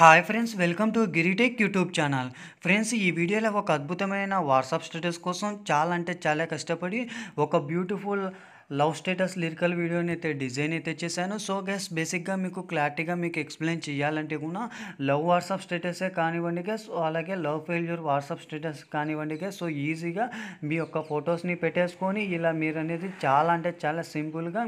hi friends welcome to గిరిటెక్ YouTube channel friends ఈ వీడియోలో ఒక అద్భుతమైన వాట్సాప్ స్టేటస్ కోసం చాలా అంటే చాలా కష్టపడి ఒక బ్యూటిఫుల్ లవ్ స్టేటస్ లిరికల్ వీడియోని అయితే డిజైన్ అయితే చేశాను సో గ్యాస్ బేసిక్గా మీకు క్లారిటీగా మీకు ఎక్స్ప్లెయిన్ చేయాలంటే కూడా లవ్ వాట్సాప్ స్టేటసే కానివ్వండి గ్యాస్ అలాగే లవ్ ఫెయిల్యూర్ వాట్సాప్ స్టేటస్ కానివ్వండి గ్యాస్ సో ఈజీగా మీ యొక్క ఫొటోస్ని పెట్టేసుకొని ఇలా మీరు అనేది చాలా అంటే చాలా సింపుల్గా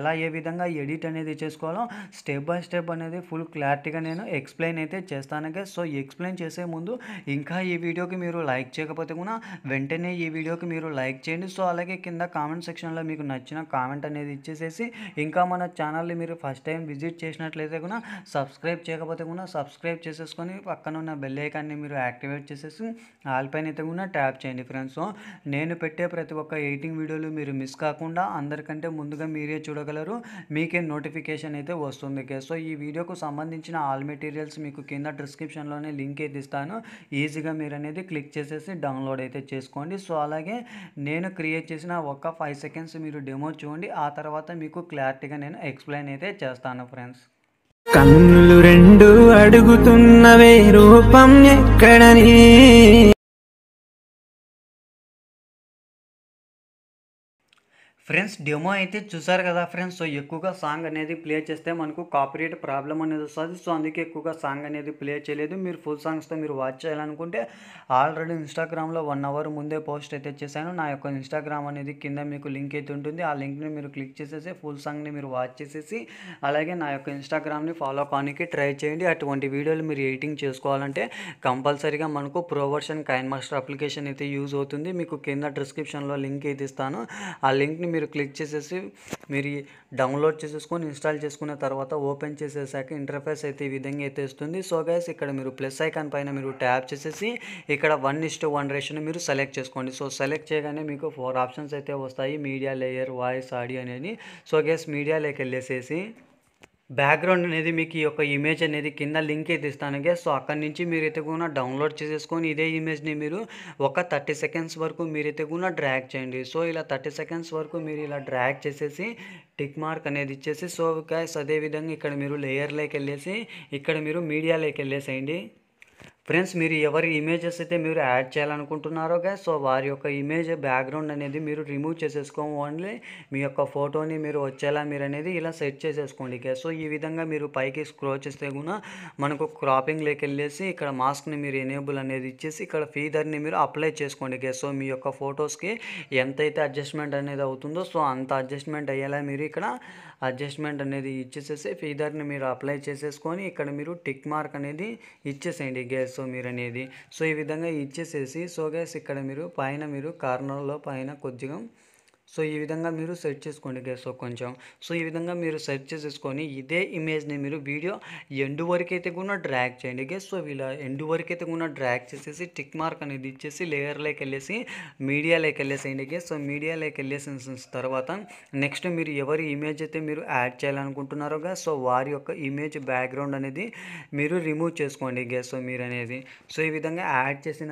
ఎలా ఏ విధంగా ఎడిట్ అనేది చేసుకోవాలో స్టెప్ బై స్టెప్ అనేది ఫుల్ క్లారిటీగా నేను ఎక్స్ప్లెయిన్ అయితే చేస్తాను గ్యాస్ సో ఎక్స్ప్లెయిన్ చేసే ముందు ఇంకా ఈ వీడియోకి మీరు లైక్ చేయకపోతే కూడా వెంటనే ఈ వీడియోకి మీరు లైక్ చేయండి సో అలాగే కింద కామెంట్ సెక్షన్లో మీకు నచ్చి నచ్చిన కామెంట్ అనేది ఇచ్చేసేసి ఇంకా మన ఛానల్ని మీరు ఫస్ట్ టైం విజిట్ చేసినట్లయితే కూడా సబ్స్క్రైబ్ చేయకపోతే కూడా సబ్స్క్రైబ్ చేసేసుకొని పక్కన ఉన్న బెల్ ఐకాన్ని మీరు యాక్టివేట్ చేసేసి ఆల్ పైన అయితే కూడా ట్యాప్ చేయండి ఫ్రెండ్స్ నేను పెట్టే ప్రతి ఒక్క ఎయిటింగ్ వీడియోలు మీరు మిస్ కాకుండా అందరికంటే ముందుగా మీరే చూడగలరు మీకే నోటిఫికేషన్ అయితే వస్తుంది సో ఈ వీడియోకు సంబంధించిన ఆల్ మెటీరియల్స్ మీకు కింద డిస్క్రిప్షన్లోనే లింక్ అయితే ఇస్తాను ఈజీగా మీరు అనేది క్లిక్ చేసేసి డౌన్లోడ్ అయితే చేసుకోండి సో అలాగే నేను క్రియేట్ చేసిన ఒక ఫైవ్ సెకండ్స్ మీరు ఏమో చూడండి ఆ తర్వాత మీకు క్లారిటీగా నేను ఎక్స్ప్లెయిన్ అయితే చేస్తాను ఫ్రెండ్స్ కన్నులు రెండు అడుగుతున్నవే రూపం ఎక్కడని ఫ్రెండ్స్ డెమో అయితే చూసారు కదా ఫ్రెండ్స్ సో ఎక్కువగా సాంగ్ అనేది ప్లే చేస్తే మనకు కాపీరేట్ ప్రాబ్లం అనేది వస్తుంది సో అందుకే ఎక్కువగా సాంగ్ అనేది ప్లే చేయలేదు మీరు ఫుల్ సాంగ్స్తో మీరు వాచ్ చేయాలనుకుంటే ఆల్రెడీ ఇన్స్టాగ్రామ్లో వన్ అవర్ ముందే పోస్ట్ అయితే చేశాను నా యొక్క ఇన్స్టాగ్రామ్ అనేది కింద మీకు లింక్ అయితే ఉంటుంది ఆ లింక్ని మీరు క్లిక్ చేసేసి ఫుల్ సాంగ్ని మీరు వాచ్ చేసేసి అలాగే నా యొక్క ఇన్స్టాగ్రామ్ని ఫాలో కానికి ట్రై చేయండి అటువంటి వీడియోలు మీరు ఎడిటింగ్ చేసుకోవాలంటే కంపల్సరీగా మనకు ప్రోవర్షన్ కైన్ మాస్టర్ అప్లికేషన్ అయితే యూజ్ అవుతుంది మీకు కింద డిస్క్రిప్షన్లో లింక్ అయితే ఇస్తాను ఆ లింక్ని మీరు క్లిక్ చేసేసి మీరు డౌన్లోడ్ చేసేసుకొని ఇన్స్టాల్ చేసుకున్న తర్వాత ఓపెన్ చేసేసాక ఇంటర్ఫేస్ అయితే ఈ విధంగా అయితే ఇస్తుంది సో గైస్ ఇక్కడ మీరు ప్లస్ ఐకాన్ పైన మీరు ట్యాప్ చేసేసి ఇక్కడ వన్ ఇస్టు వన్ రేషన్ మీరు సెలెక్ట్ చేసుకోండి సో సెలెక్ట్ చేయగానే మీకు ఫోర్ ఆప్షన్స్ అయితే వస్తాయి మీడియా లేయర్ వాయిస్ ఆడియో అనేది సో గైస్ మీడియాలోకి వెళ్ళేసేసి బ్యాక్గ్రౌండ్ అనేది మీకు ఈ యొక్క ఇమేజ్ అనేది కింద లింక్ అయితే ఇస్తాను గే సో అక్కడి నుంచి మీరైతే కూడా డౌన్లోడ్ చేసేసుకొని ఇదే ఇమేజ్ని మీరు ఒక థర్టీ సెకండ్స్ వరకు మీరైతే కూడా డ్రాక్ చేయండి సో ఇలా థర్టీ సెకండ్స్ వరకు మీరు ఇలా డ్రాక్ చేసేసి టిక్ మార్క్ అనేది ఇచ్చేసి సో గ్యాస్ అదేవిధంగా ఇక్కడ మీరు లేయర్లోకి వెళ్ళేసి ఇక్కడ మీరు మీడియాలోకి వెళ్ళేసేయండి ఫ్రెండ్స్ మీరు ఎవరి ఇమేజెస్ అయితే మీరు యాడ్ చేయాలనుకుంటున్నారో గా సో వారి యొక్క ఇమేజ్ బ్యాక్గ్రౌండ్ అనేది మీరు రిమూవ్ చేసేసుకో ఓన్లీ మీ యొక్క ఫోటోని మీరు వచ్చేలా మీరు అనేది ఇలా సెట్ చేసేసుకోండి గా సో ఈ విధంగా మీరు పైకి స్క్రో చేస్తే కూడా మనకు క్రాపింగ్ లేక వెళ్ళేసి ఇక్కడ మాస్క్ని మీరు ఎనేబుల్ అనేది ఇచ్చేసి ఇక్కడ ఫీదర్ని మీరు అప్లై చేసుకోండి గా సో మీ యొక్క ఫొటోస్కి ఎంతైతే అడ్జస్ట్మెంట్ అనేది అవుతుందో సో అంత అడ్జస్ట్మెంట్ అయ్యేలా మీరు ఇక్కడ అడ్జస్ట్మెంట్ అనేది ఇచ్చేసేసి ఫీదర్ని మీరు అప్లై చేసేసుకొని ఇక్కడ మీరు టిక్ మార్క్ అనేది ఇచ్చేసేయండి గ్యాస్ సో మీరు అనేది సో ఈ విధంగా ఇచ్చేసేసి సో గ్యాస్ ఇక్కడ మీరు పైన మీరు కార్నర్లో పైన కొద్దిగా సో ఈ విధంగా మీరు సెర్చ్ చేసుకోండి ఒక కొంచెం సో ఈ విధంగా మీరు సెర్చ్ చేసేసుకొని ఇదే ఇమేజ్ని మీరు వీడియో ఎండ్ వరకు అయితే కూడా డ్రాక్ చేయండి గెస్ సో వీళ్ళ ఎండ్ వరకు అయితే కూడా డ్రాక్ చేసేసి టిక్ మార్క్ అనేది ఇచ్చేసి లేయర్లోకి వెళ్ళేసి మీడియాలోకి వెళ్ళేసేయండి గెస్ సో మీడియాలోకి వెళ్ళేసిన తర్వాత నెక్స్ట్ మీరు ఎవరి ఇమేజ్ అయితే మీరు యాడ్ చేయాలనుకుంటున్నారో గా సో వారి యొక్క ఇమేజ్ బ్యాక్గ్రౌండ్ అనేది మీరు రిమూవ్ చేసుకోండి గెస్ సో మీరు అనేది సో ఈ విధంగా యాడ్ చేసిన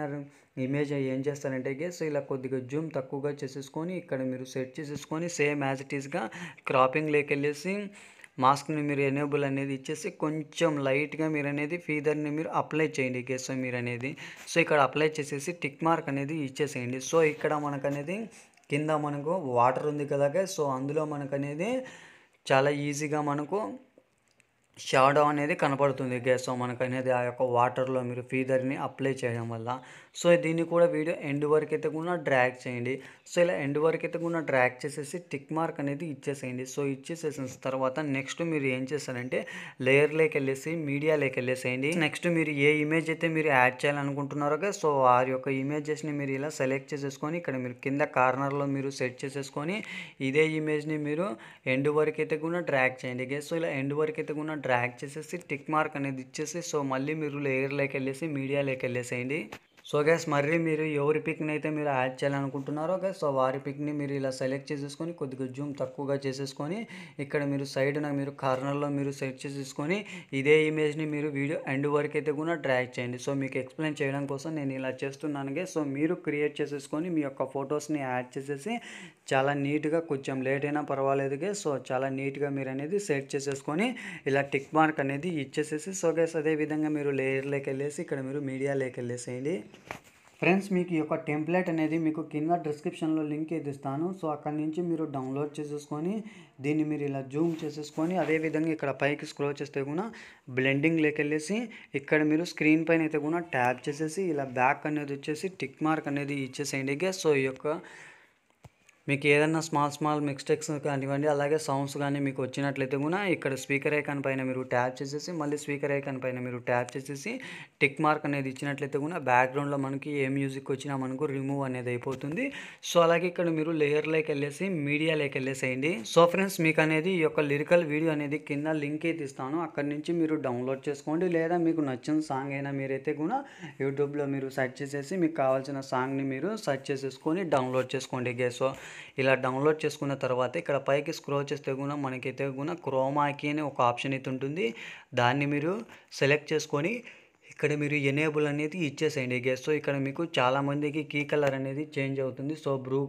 ఇమేజ్ ఏం చేస్తానంటే గేస్ ఇలా కొద్దిగా జూమ్ తక్కువగా చేసేసుకొని ఇక్కడ మీరు సెట్ చేసేసుకొని సేమ్ యాజ్ ఇట్ ఈస్గా క్రాపింగ్ లేకెళ్ళేసి మాస్క్ని మీరు ఎనేబుల్ అనేది ఇచ్చేసి కొంచెం లైట్గా మీరు అనేది ఫీదర్ని మీరు అప్లై చేయండి గేస్ మీరు అనేది సో ఇక్కడ అప్లై చేసేసి టిక్ మార్క్ అనేది ఇచ్చేసేయండి సో ఇక్కడ అనేది కింద మనకు వాటర్ ఉంది కదా సో అందులో అనేది చాలా ఈజీగా మనకు షాడో అనేది కనపడుతుంది గ్యాస్ మనకు అనేది ఆ యొక్క వాటర్లో మీరు ఫీదర్ని అప్లై చేయడం వల్ల సో దీన్ని కూడా వీడియో ఎండ్ వరకు అయితే కూడా డ్రాక్ చేయండి సో ఇలా ఎండ్ వరకు అయితే కూడా డ్రాక్ చేసేసి టిక్ మార్క్ అనేది ఇచ్చేసేయండి సో ఇచ్చేసేసిన తర్వాత నెక్స్ట్ మీరు ఏం చేస్తారంటే లేయర్లోకి వెళ్ళేసి మీడియాలోకి వెళ్ళేసేయండి నెక్స్ట్ మీరు ఏ ఇమేజ్ అయితే మీరు యాడ్ చేయాలనుకుంటున్నారో సో వారి యొక్క ఇమేజెస్ని మీరు ఇలా సెలెక్ట్ చేసేసుకొని ఇక్కడ మీరు కింద కార్నర్లో మీరు సెట్ చేసేసుకొని ఇదే ఇమేజ్ని మీరు ఎండ్ వరకు అయితే కూడా డ్రాక్ చేయండి సో ఇలా ఎండ్ వరకు అయితే కూడా డ్రాగ్ చేసేసి టిక్ మార్క్ అనేది ఇచ్చేసి సో మళ్ళీ మీరు లేయర్లోకి వెళ్ళేసి మీడియాలోకి వెళ్ళేసేయండి సో గ్యాస్ మరీ మీరు ఎవరి పిక్ని అయితే మీరు యాడ్ చేయాలనుకుంటున్నారో గ్యాస్ సో వారి పిక్ని మీరు ఇలా సెలెక్ట్ చేసేసుకొని కొద్దిగా జూమ్ తక్కువగా చేసేసుకొని ఇక్కడ మీరు సైడ్న మీరు కార్నర్లో మీరు సెట్ చేసేసుకొని ఇదే ఇమేజ్ని మీరు వీడియో ఎండ్ వరకు అయితే కూడా డ్రాగ్ చేయండి సో మీకు ఎక్స్ప్లెయిన్ చేయడం కోసం నేను ఇలా చేస్తున్నాను గే సో మీరు క్రియేట్ చేసేసుకొని మీ యొక్క ఫొటోస్ని యాడ్ చేసేసి చాలా నీట్గా కొంచెం లేట్ అయినా గే సో చాలా నీట్గా మీరు అనేది సెట్ చేసేసుకొని ఇలా టిక్ మార్క్ అనేది ఇచ్చేసేసి సో గేస్ అదేవిధంగా మీరు లేయర్లోకి వెళ్ళేసి ఇక్కడ మీరు మీడియాలోకి వెళ్ళేసేయండి ఫ్రెండ్స్ మీకు ఈ యొక్క టెంప్లెట్ అనేది మీకు కింద డిస్క్రిప్షన్లో లింక్ అయితే ఇస్తాను సో అక్కడి నుంచి మీరు డౌన్లోడ్ చేసేసుకొని దీన్ని మీరు ఇలా జూమ్ చేసేసుకొని అదేవిధంగా ఇక్కడ పైకి స్క్రోల్ చేస్తే కూడా బ్లెండింగ్ లేకెళ్ళేసి ఇక్కడ మీరు స్క్రీన్ పైన అయితే కూడా ట్యాప్ చేసేసి ఇలా బ్యాక్ అనేది వచ్చేసి టిక్ మార్క్ అనేది ఇచ్చేసేయండి సో ఈ యొక్క మీకు ఏదైనా స్మాల్ స్మాల్ మిస్టేక్స్ కానివ్వండి అలాగే సౌండ్స్ కానీ మీకు వచ్చినట్లయితే కూడా ఇక్కడ స్పీకర్ ఐకాన్ పైన మీరు ట్యాప్ చేసేసి మళ్ళీ స్పీకర్ ఐకాన్ పైన మీరు ట్యాప్ చేసేసి టిక్ మార్క్ అనేది ఇచ్చినట్లయితే కూడా బ్యాక్గ్రౌండ్లో మనకి ఏ మ్యూజిక్ వచ్చినా మనకు రిమూవ్ అనేది అయిపోతుంది సో అలాగే ఇక్కడ మీరు లేయర్లోకి వెళ్ళేసి మీడియాలోకి వెళ్ళేసేయండి సో ఫ్రెండ్స్ మీకు అనేది ఈ యొక్క లిరికల్ వీడియో అనేది కింద లింక్ అయితే ఇస్తాను అక్కడి నుంచి మీరు డౌన్లోడ్ చేసుకోండి లేదా మీకు నచ్చిన సాంగ్ అయినా మీరైతే కూడా యూట్యూబ్లో మీరు సెర్చ్ చేసేసి మీకు కావాల్సిన సాంగ్ని మీరు సెర్చ్ చేసేసుకొని డౌన్లోడ్ చేసుకోండి గేసో ఇలా డౌన్లోడ్ చేసుకున్న తర్వాత ఇక్కడ పైకి స్క్రోల్ చేస్తే కూడా మనకైతే కూడా క్రోమాకి అనే ఒక ఆప్షన్ అయితే ఉంటుంది దాన్ని మీరు సెలెక్ట్ చేసుకొని ఇక్కడ మీరు ఎనేబుల్ అనేది ఇచ్చేసేయండి సో ఇక్కడ మీకు చాలామందికి కీ కలర్ అనేది చేంజ్ అవుతుంది సో బ్రూ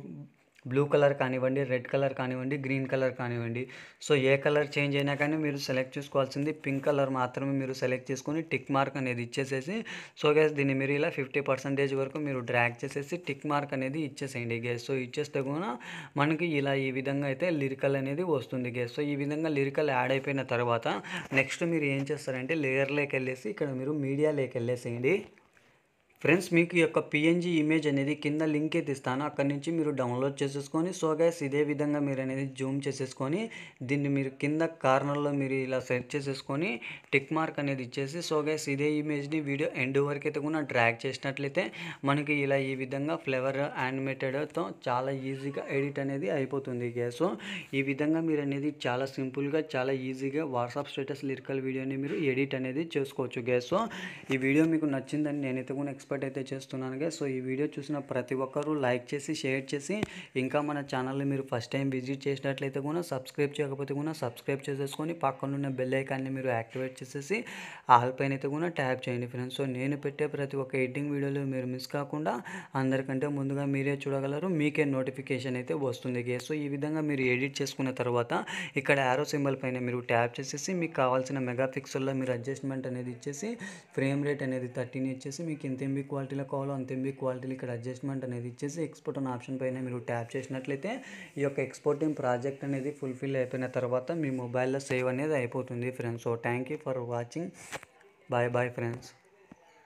బ్లూ కలర్ కానివ్వండి రెడ్ కలర్ కానివ్వండి గ్రీన్ కలర్ కానివ్వండి సో ఏ కలర్ చేంజ్ అయినా కానీ మీరు సెలెక్ట్ చేసుకోవాల్సింది పింక్ కలర్ మాత్రమే మీరు సెలెక్ట్ చేసుకొని టిక్ మార్క్ అనేది ఇచ్చేసేసి సో గ్యాస్ దీన్ని మీరు ఇలా ఫిఫ్టీ పర్సెంటేజ్ వరకు మీరు డ్రాక్ చేసేసి టిక్ మార్క్ అనేది ఇచ్చేసేయండి గ్యాస్ సో ఇచ్చేస్తే కూడా మనకి ఇలా ఈ విధంగా అయితే లిరికల్ అనేది వస్తుంది గ్యాస్ సో ఈ విధంగా లిరికల్ యాడ్ అయిపోయిన తర్వాత నెక్స్ట్ మీరు ఏం చేస్తారంటే లేయర్లోకి వెళ్ళేసి ఇక్కడ మీరు మీడియాలోకి వెళ్ళేసేయండి ఫ్రెండ్స్ మీకు యొక్క పిఎన్జీ ఇమేజ్ అనేది కింద లింక్ అయితే ఇస్తాను అక్కడి నుంచి మీరు డౌన్లోడ్ చేసేసుకొని సో గ్యాస్ ఇదే విధంగా మీరు అనేది జూమ్ చేసేసుకొని దీన్ని మీరు కింద కార్నర్లో మీరు ఇలా సెట్ చేసేసుకొని టిక్ మార్క్ అనేది ఇచ్చేసి సో గ్యాస్ ఇదే ఇమేజ్ని వీడియో ఎండ్ వరకు అయితే కూడా డ్రాగ్ చేసినట్లయితే మనకి ఇలా ఈ విధంగా ఫ్లేవర్ యానిమేటెడ్తో చాలా ఈజీగా ఎడిట్ అనేది అయిపోతుంది గ్యాస్ సో ఈ విధంగా మీరు అనేది చాలా సింపుల్గా చాలా ఈజీగా వాట్సాప్ స్టేటస్ లిరికల్ వీడియోని మీరు ఎడిట్ అనేది చేసుకోవచ్చు గ్యాస్ సో ఈ వీడియో మీకు నచ్చిందని నేనైతే కూడా ఎక్స్పెక్ట్ పార్టిసిపేట్ అయితే చేస్తున్నాను సో ఈ వీడియో చూసిన ప్రతి ఒక్కరూ లైక్ చేసి షేర్ చేసి ఇంకా మన ఛానల్ని మీరు ఫస్ట్ టైం విజిట్ చేసినట్లయితే కూడా సబ్స్క్రైబ్ చేయకపోతే కూడా సబ్స్క్రైబ్ చేసేసుకొని పక్కనున్న బెల్ ఐకాన్ని మీరు యాక్టివేట్ చేసేసి ఆల్ పైన అయితే కూడా ట్యాప్ చేయండి ఫ్రెండ్స్ సో నేను పెట్టే ప్రతి ఒక్క ఎడిటింగ్ వీడియోలు మీరు మిస్ కాకుండా అందరికంటే ముందుగా మీరే చూడగలరు మీకే నోటిఫికేషన్ అయితే వస్తుంది సో ఈ విధంగా మీరు ఎడిట్ చేసుకున్న తర్వాత ఇక్కడ యారో సింబల్ పైన మీరు ట్యాప్ చేసేసి మీకు కావాల్సిన మెగా పిక్సెల్లో మీరు అడ్జస్ట్మెంట్ అనేది ఇచ్చేసి ఫ్రేమ్ రేట్ అనేది థర్టీన్ ఇచ్చేసి మీకు ఇంత ఎంబి ఎంబీ క్వాలిటీలో కావాలో అంత ఎంబీ క్వాలిటీలో ఇక్కడ అడ్జస్ట్మెంట్ అనేది ఇచ్చేసి ఎక్స్పోర్ట్ అనే ఆప్షన్ పైన మీరు ట్యాప్ చేసినట్లయితే ఈ యొక్క ఎక్స్పోర్టింగ్ ప్రాజెక్ట్ అనేది ఫుల్ఫిల్ అయిపోయిన తర్వాత మీ మొబైల్లో సేవ్ అనేది అయిపోతుంది friends so thank you for watching bye bye friends